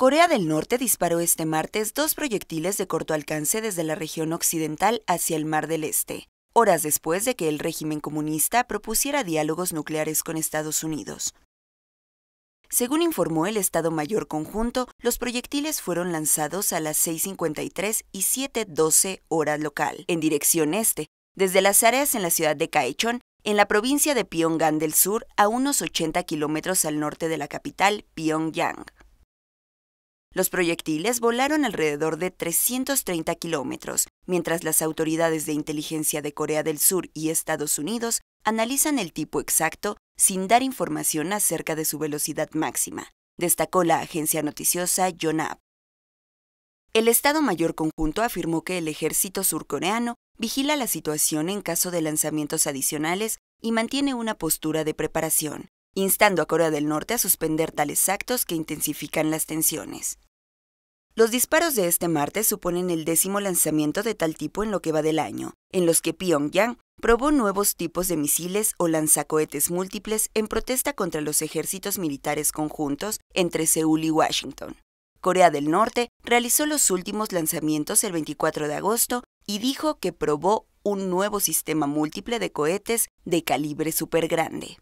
Corea del Norte disparó este martes dos proyectiles de corto alcance desde la región occidental hacia el Mar del Este, horas después de que el régimen comunista propusiera diálogos nucleares con Estados Unidos. Según informó el Estado Mayor Conjunto, los proyectiles fueron lanzados a las 6.53 y 7.12 horas local, en dirección este, desde las áreas en la ciudad de Kaechon, en la provincia de Pyongan del Sur, a unos 80 kilómetros al norte de la capital, Pyongyang. Los proyectiles volaron alrededor de 330 kilómetros, mientras las autoridades de inteligencia de Corea del Sur y Estados Unidos analizan el tipo exacto sin dar información acerca de su velocidad máxima, destacó la agencia noticiosa Yonhap. El Estado Mayor Conjunto afirmó que el ejército surcoreano vigila la situación en caso de lanzamientos adicionales y mantiene una postura de preparación instando a Corea del Norte a suspender tales actos que intensifican las tensiones. Los disparos de este martes suponen el décimo lanzamiento de tal tipo en lo que va del año, en los que Pyongyang probó nuevos tipos de misiles o lanzacohetes múltiples en protesta contra los ejércitos militares conjuntos entre Seúl y Washington. Corea del Norte realizó los últimos lanzamientos el 24 de agosto y dijo que probó un nuevo sistema múltiple de cohetes de calibre supergrande.